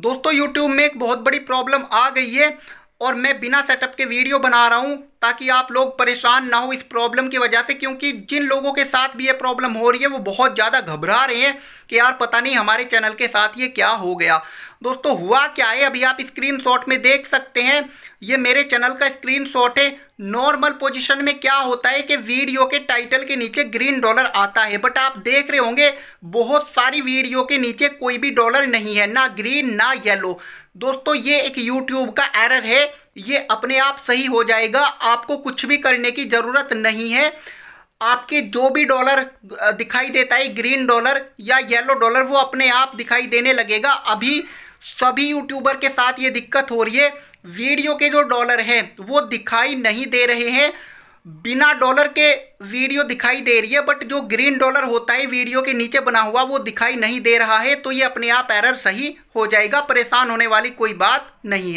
दोस्तों यूट्यूब में एक बहुत बड़ी प्रॉब्लम आ गई है और मैं बिना सेटअप के वीडियो बना रहा हूँ ताकि आप लोग परेशान ना हो इस प्रॉब्लम की वजह से क्योंकि जिन लोगों के साथ भी ये प्रॉब्लम हो रही है वो बहुत ज़्यादा घबरा रहे हैं कि यार पता नहीं हमारे चैनल के साथ ये क्या हो गया दोस्तों हुआ क्या है अभी आप स्क्रीनशॉट में देख सकते हैं ये मेरे चैनल का स्क्रीनशॉट है नॉर्मल पोजीशन में क्या होता है कि वीडियो के टाइटल के नीचे ग्रीन डॉलर आता है बट आप देख रहे होंगे बहुत सारी वीडियो के नीचे कोई भी डॉलर नहीं है ना ग्रीन ना येलो दोस्तों ये एक यूट्यूब का एरर है ये अपने आप सही हो जाएगा आपको कुछ भी करने की ज़रूरत नहीं है आपके जो भी डॉलर दिखाई देता है ग्रीन डॉलर या येलो डॉलर वो अपने आप दिखाई देने लगेगा अभी सभी यूट्यूबर के साथ ये दिक्कत हो रही है वीडियो के जो डॉलर हैं वो दिखाई नहीं दे रहे हैं बिना डॉलर के वीडियो दिखाई दे रही है बट जो ग्रीन डॉलर होता है वीडियो के नीचे बना हुआ वो दिखाई नहीं दे रहा है तो ये अपने आप एरर सही हो जाएगा परेशान होने वाली कोई बात नहीं है